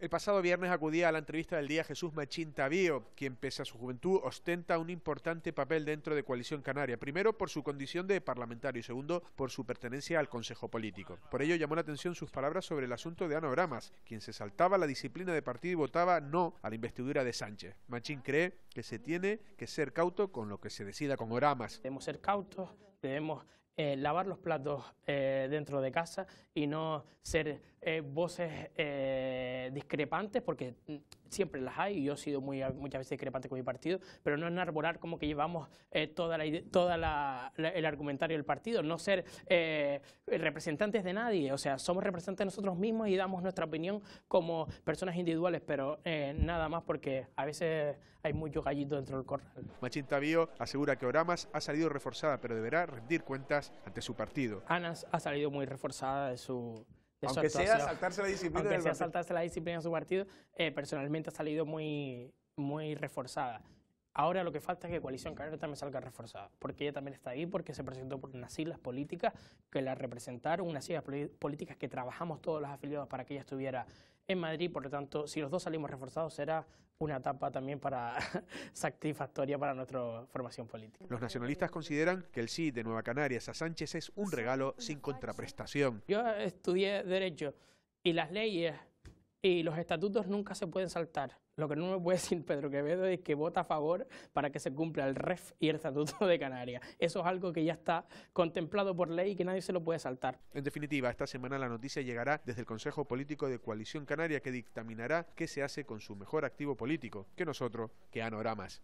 El pasado viernes acudía a la entrevista del día Jesús Machín Tavío, quien pese a su juventud ostenta un importante papel dentro de Coalición Canaria, primero por su condición de parlamentario y segundo por su pertenencia al Consejo Político. Por ello llamó la atención sus palabras sobre el asunto de Ana Oramas, quien se saltaba la disciplina de partido y votaba no a la investidura de Sánchez. Machín cree que se tiene que ser cauto con lo que se decida con Oramas. Debemos ser cautos, debemos eh, lavar los platos eh, dentro de casa y no ser eh, voces discrepantes, porque mm, siempre las hay, y yo he sido muy, muchas veces discrepante con mi partido, pero no enarbolar como que llevamos toda la, toda la, el argumentario del partido, no ser representantes de nadie, o sea, somos representantes de nosotros mismos y damos nuestra opinión como personas individuales, pero nada más porque a veces hay mucho gallito dentro del corral. Machín Tavío asegura que Oramas ha salido reforzada, pero deberá rendir cuentas ante su partido. Ana ha salido muy reforzada de su, aunque sea saltarse la disciplina aunque sea saltarse la disciplina de su partido eh, personalmente ha salido muy muy reforzada Ahora lo que falta es que Coalición Canaria también salga reforzada, porque ella también está ahí, porque se presentó por unas siglas políticas que la representaron, unas siglas políticas que trabajamos todos los afiliados para que ella estuviera en Madrid. Por lo tanto, si los dos salimos reforzados, será una etapa también para satisfactoria para nuestra formación política. Los nacionalistas consideran que el sí de Nueva Canarias a Sánchez es un regalo sin contraprestación. Yo estudié Derecho y las leyes y los estatutos nunca se pueden saltar. Lo que no me puede decir Pedro Quevedo es que vota a favor para que se cumpla el REF y el Estatuto de Canarias. Eso es algo que ya está contemplado por ley y que nadie se lo puede saltar. En definitiva, esta semana la noticia llegará desde el Consejo Político de Coalición Canaria que dictaminará qué se hace con su mejor activo político, que nosotros, que Anoramas.